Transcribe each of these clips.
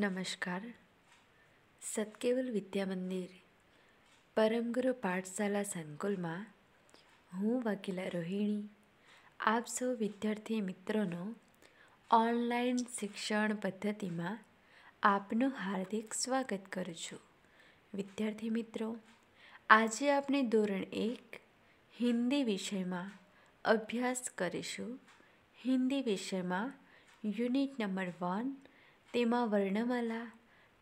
નમસ્કાર સતકેવલ વિદ્યા મંદિર પરમગુરુ પાઠશાલા સંકુલમાં હું વકીલા રોહિણી આપ સૌ વિદ્યાર્થી મિત્રોનો ઓનલાઈન શિક્ષણ પદ્ધતિમાં આપનું હાર્દિક સ્વાગત કરું છું વિદ્યાર્થી મિત્રો આજે આપણે ધોરણ એક હિન્દી વિષયમાં અભ્યાસ કરીશું હિન્દી વિષયમાં યુનિટ નંબર વન तेमा वर्णमाला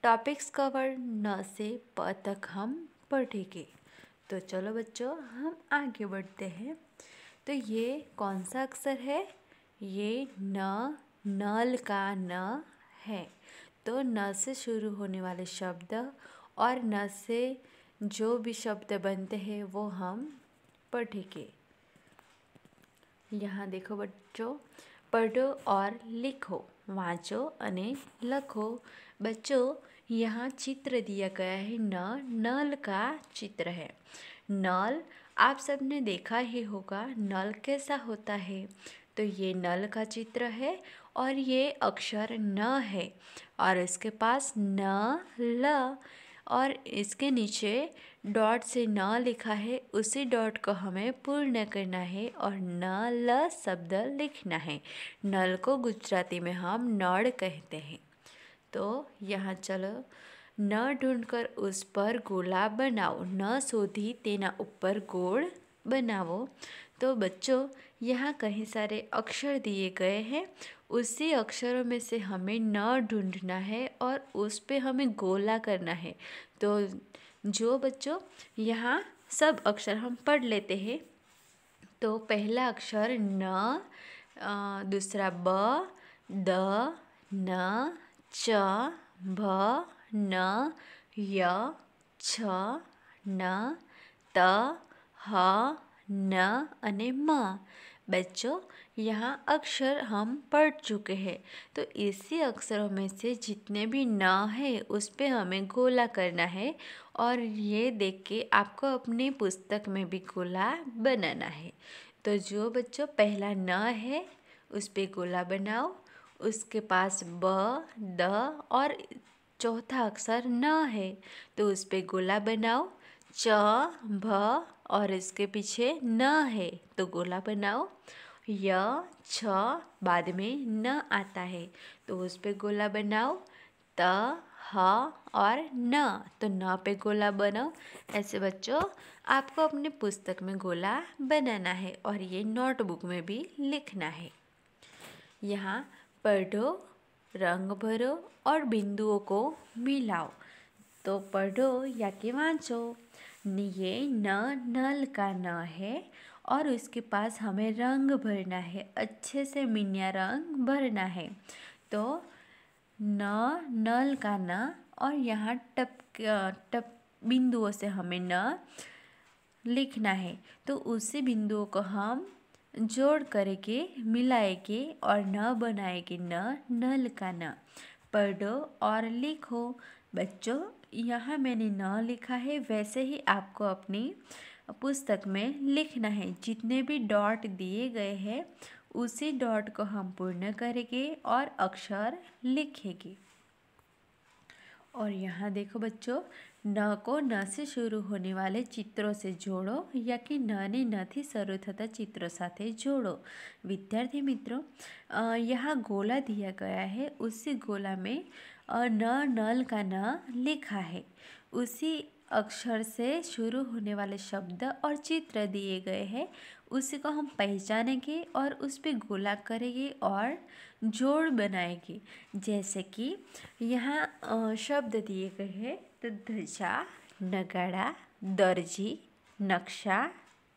टॉपिक्स कवर न से प तक हम पढ़ेंगे तो चलो बच्चों हम आगे बढ़ते हैं तो ये कौन सा अक्षर है ये न नल का न है तो न से शुरू होने वाले शब्द और न से जो भी शब्द बनते हैं वो हम पढ़ेंगे यहाँ देखो बच्चों पढ़ो और लिखो वाँचो अने लखो बच्चों यहाँ चित्र दिया गया है न नल का चित्र है नल आप सबने देखा ही होगा नल कैसा होता है तो ये नल का चित्र है और ये अक्षर न है और इसके पास न ल और इसके नीचे डॉट से न लिखा है उसी डॉट को हमें पूर्ण करना है और न ल शब्द लिखना है नल को गुजराती में हम नड़ कहते हैं तो यहाँ चलो न ढूंढकर उस पर गोला बनाओ न सोधी तेना ऊपर गोल बनाओ तो बच्चों यहाँ कहीं सारे अक्षर दिए गए हैं उसी अक्षरों में से हमें न ढूंढना है और उस पर हमें गोला करना है तो जो बच्चों यहाँ सब अक्षर हम पढ़ लेते हैं तो पहला अक्षर न दूसरा ब द न च भ न य छ न त ह न अने મ बच्चों यहाँ अक्षर हम पढ़ चुके हैं तो इसी अक्षरों में से जितने भी न है उस पर हमें गोला करना है और ये देख के आपको अपने पुस्तक में भी गोला बनाना है तो जो बच्चों पहला न है उस पर गोला बनाओ उसके पास ब द और चौथा अक्षर न है तो उस पर गोला बनाओ च भ और इसके पीछे न है तो गोला बनाओ य छ बाद में न आता है तो उस पर गोला बनाओ त ह और न तो न पे गोला बनाओ ऐसे बच्चों आपको अपने पुस्तक में गोला बनाना है और ये नोटबुक में भी लिखना है यहाँ पढ़ो रंग भरो और बिंदुओं को मिलाओ तो पढ़ो या कि वाँचो ये न नल का न है और उसके पास हमें रंग भरना है अच्छे से मिनिया रंग भरना है तो न नल का न और यहाँ टप टप बिंदुओं से हमें न लिखना है तो उसी बिंदुओं को हम जोड़ करके मिलाएंगे और न बनाएंगे न नल का न पढ़ो और लिखो बच्चों यहाँ मैंने न लिखा है वैसे ही आपको अपनी पुस्तक में लिखना है जितने भी डॉट दिए गए हैं उसी डॉट को हम पूर्ण करेंगे और अक्षर लिखेंगे और यहाँ देखो बच्चों न કો નથી શરૂ હોને વાલે ચિત્રો સે જોડો न ने न थी शुरू तथा चित्रों साथे जोड़ो विद्यार्थी मित्रों यहाँ गोला दिया गया है उसी गोला में न नल का न लिखा है उसी अक्षर से शुरू होने वाले शब्द और चित्र दिए गए हैं उसी को हम पहचानेंगे और उस पर गोला करेंगे और जोड़ बनाएगी जैसे कि यहाँ शब्द दिए गए हैं तो ध्वजा नगाड़ा दर्जी नक्शा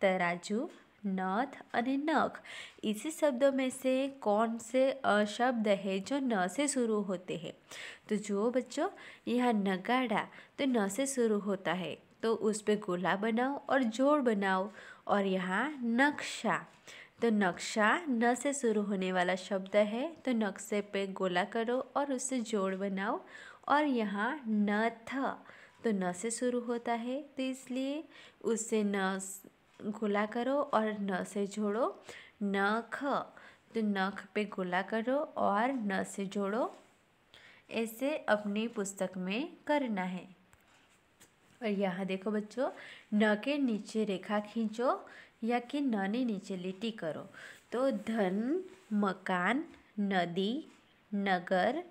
तराजू नथ और नख इसी शब्दों में से कौन से शब्द है जो न से शुरू होते हैं तो जो बच्चों यहाँ नगाड़ा तो न से शुरू होता है तो उस पर गोला बनाओ और जोड़ बनाओ और यहाँ नक्शा तो नक्शा न से शुरू होने वाला शब्द है तो नक्शे पे गोला करो और उससे जोड़ बनाओ और यहाँ न थ तो न से शुरू होता है तो इसलिए उससे न गोला करो और न से जोड़ो न ख तो नख पे गोला करो और न से जोड़ो ऐसे अपनी पुस्तक में करना है और यहाँ देखो बच्चों न के नीचे रेखा खींचो या कि नानी नीचे लिटी करो तो धन मकान नदी नगर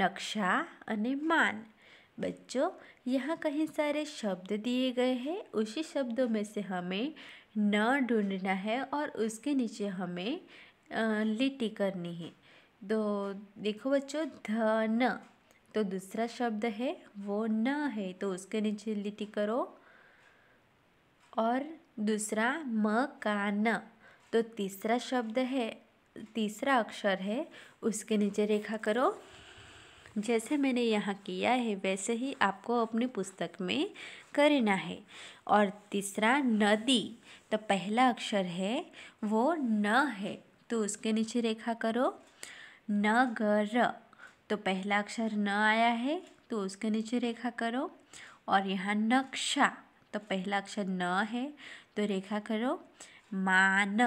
नक्शा अने मान बच्चों यहाँ कहीं सारे शब्द दिए गए हैं उसी शब्दों में से हमें न ढूंढना है और उसके नीचे हमें लिटी करनी है तो देखो बच्चों धन तो दूसरा शब्द है वो न है तो उसके नीचे लिटी करो और दूसरा म का न तो तीसरा शब्द है तीसरा अक्षर है उसके नीचे रेखा करो जैसे मैंने यहाँ किया है वैसे ही आपको अपनी पुस्तक में करना है और तीसरा नदी तो पहला अक्षर है वो न है तो उसके नीचे रेखा करो नगर तो पहला अक्षर न आया है तो उसके नीचे रेखा करो और यहाँ नक्शा तो पहला अक्षर न है तो रेखा करो मान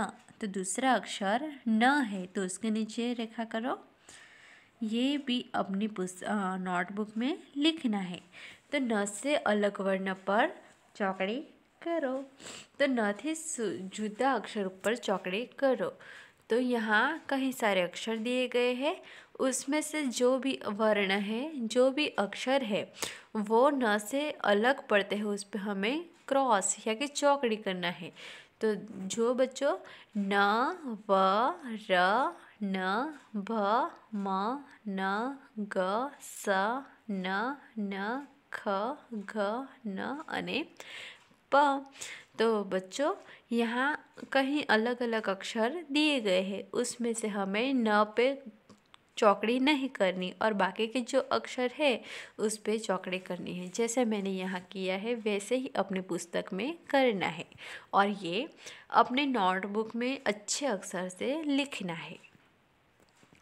तो दूसरा अक्षर न है तो उसके नीचे रेखा करो ये भी अपनी पुस्त नोटबुक में लिखना है तो न से अलग वर्ण पर चौकड़ी करो तो न थे जुदा अक्षर पर चौकड़ी करो तो यहाँ कई सारे अक्षर दिए गए हैं उसमें से जो भी वर्ण है जो भी अक्षर है वो न से अलग पड़ते हैं उस पर हमें क्रॉस या कि चौकड़ी करना है तो जो बच्चों न व र न भ म न ग स न न ख घ न अने प तो बच्चों यहाँ कहीं अलग अलग अक्षर दिए गए हैं उसमें से हमें न पे चौकड़ी नहीं करनी और बाकी के जो अक्षर है उस पर चौकड़ी करनी है जैसे मैंने यहाँ किया है वैसे ही अपने पुस्तक में करना है और ये अपने नोटबुक में अच्छे अक्षर से लिखना है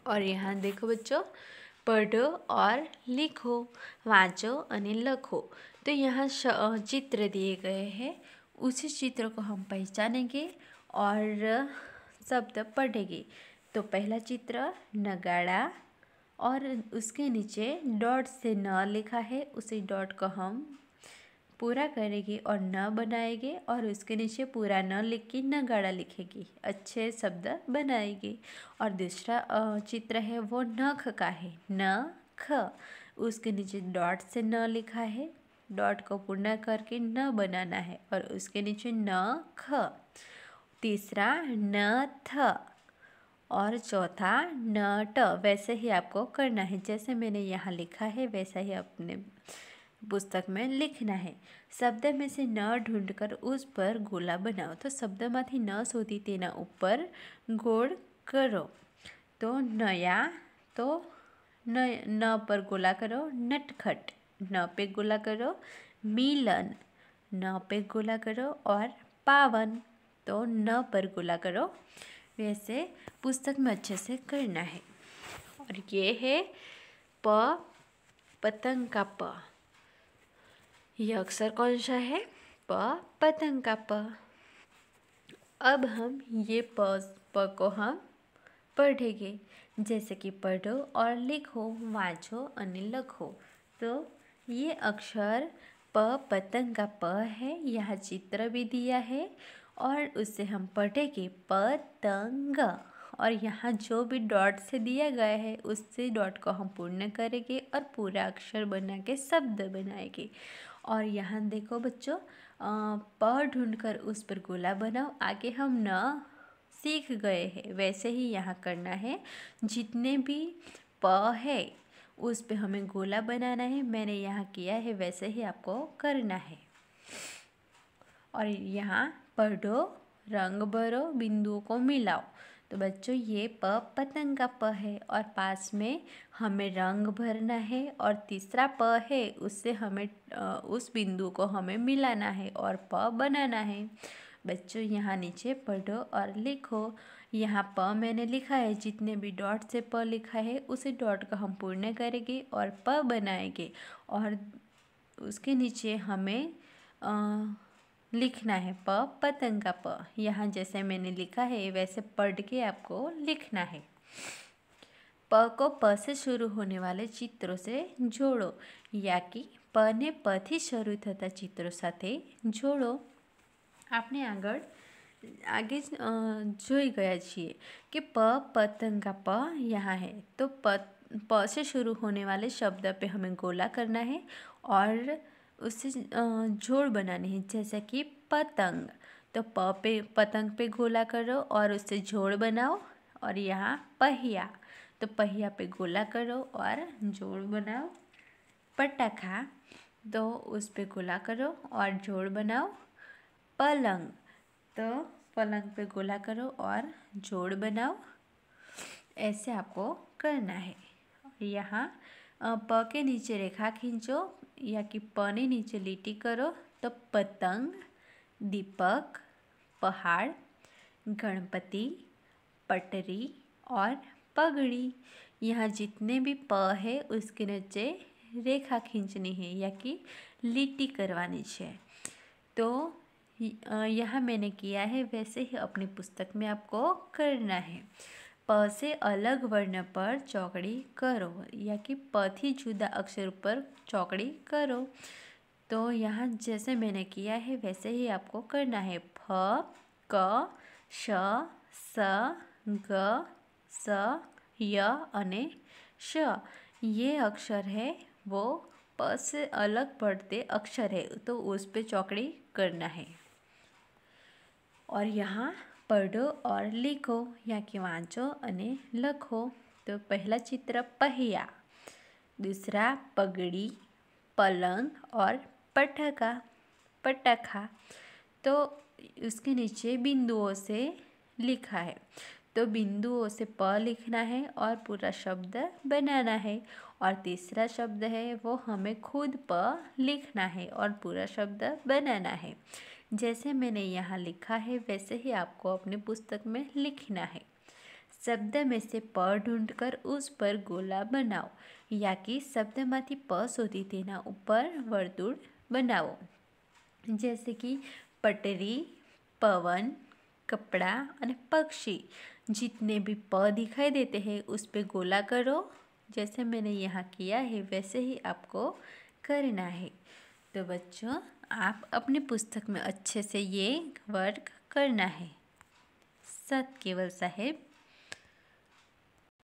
और यहाँ देखो बच्चों पढ़ो और लिखो वाँचो अने लखो तो यहाँ चित्र दिए गए हैं उसी चित्र को हम पहचानेंगे और शब्द पढ़ेंगे तो पहला चित्र नगाड़ा और उसके नीचे डॉट से न लिखा है उसी डॉट को हम पूरा करेंगे और न बनाएंगे और उसके नीचे पूरा न लिख के नगाड़ा लिखेगी अच्छे शब्द बनाएगी और दूसरा चित्र है वो नख का है न ख उसके नीचे डॉट से न लिखा है डॉट को पूर्ण करके न बनाना है और उसके नीचे न ख तीसरा न थ और चौथा न ट वैसे ही आपको करना है जैसे मैंने यहाँ लिखा है वैसा ही अपने पुस्तक में लिखना है शब्द में से न ન ઢૂંઢકર ઉસ પર ગોલા બનાવો તો શબ્દમાંથી ન શોધી તેના ऊपर गोल करो तो नया तो न न पर गोला करो नटखट न पे गोला करो मिलन न पे गोला करो और पावन तो न पर गोला करो वैसे पुस्तक में अच्छे से करना है और ये है प पतंग का प यह अक्षर कौन सा है प पतंग का प अब हम ये प प को हम पढ़ेंगे जैसे कि पढ़ो और लिखो वाचो और लखो तो ये अक्षर प पतंग का प है यह चित्र भी दिया है और उसे हम पढ़ेंगे पतंग और यहाँ जो भी डॉट से दिया गया है उससे डॉट को हम पूर्ण करेंगे और पूरा अक्षर बना के शब्द बनाएंगे और यहाँ देखो बच्चों प ढूंढ कर उस पर गोला बनाओ आगे हम न सीख गए हैं वैसे ही यहाँ करना है जितने भी प है उस पे हमें गोला बनाना है मैंने यहाँ किया है वैसे ही आपको करना है और यहाँ पढ़ो रंग भरो बिंदुओं को मिलाओ तो बच्चों ये प पतंग का प है और पास में हमें रंग भरना है और तीसरा प है उससे हमें उस बिंदु को हमें मिलाना है और प बनाना है बच्चों यहाँ नीचे पढ़ो और लिखो यहाँ प मैंने लिखा है जितने भी डॉट से प लिखा है उसे डॉट का हम पूर्ण करेंगे और प बनाएंगे और उसके नीचे हमें आ, लिखना है प पतंग का प यहाँ जैसे मैंने लिखा है वैसे पढ़ के आपको लिखना है प को प से शुरू होने वाले चित्रों से जोड़ो या कि प ने પથી शुरू થતા चित्रों साथ जोड़ो आपने आग आगे જોઈ गया छे कि प पतंग का प यहाँ है तो प प से शुरू होने वाले शब्द पे हमें गोला करना है और उससे जोड़ बनाने हैं जैसा कि पतंग तो प पे पतंग पे गोला करो और उससे जोड़ बनाओ और यहाँ पहिया तो पहिया पे गोला करो और जोड़ बनाओ पटाखा तो उस पे गोला करो और जोड़ बनाओ पलंग तो पलंग पे गोला करो और जोड़ बनाओ ऐसे आपको करना है यहाँ प के नीचे रेखा खींचो या कि प ने नीचे લીટી करो तो पतंग दीपक पहाड़ गणपति पटरी और पगड़ी यहाँ जितने भी प है उसके नीचे रेखा खींचनी है या कि लिट्टी करवानी है तो यह मैंने किया है वैसे ही अपनी पुस्तक में आपको करना है प से अलग वर्ण पर चौकड़ी करो या कि प थी जुदा अक्षर पर चौकड़ी करो तो यहाँ जैसे मैंने किया है वैसे ही आपको करना है फ क श स ग स य अने श ये अक्षर है वो प से अलग पढ़ते अक्षर है तो उस पर चौकड़ी करना है और यहाँ पढ़ो और लिखो या कि वाँचो अने लखो तो पहला चित्र पहिया दूसरा पगड़ी पलंग और पटखा पटखा तो उसके नीचे बिंदुओं से लिखा है तो बिंदुओं से प लिखना है और पूरा शब्द बनाना है और तीसरा शब्द है वो हमें खुद प लिखना है और पूरा शब्द बनाना है जैसे मैंने यहाँ लिखा है वैसे ही आपको अपने पुस्तक में लिखना है शब्द से प ढूंढ कर उस पर गोला बनाओ या कि शब्द माथी प શોધી देना ऊपर वर्तुण बनाओ जैसे कि पटरी पवन कपड़ा और पक्षी जितने भी प दिखाई देते हैं उस पर गोला करो जैसे मैंने यहाँ किया है वैसे ही आपको करना है तो बच्चों आप अपने पुस्तक में अच्छे से ये वर्क करना है सत केवल साहेब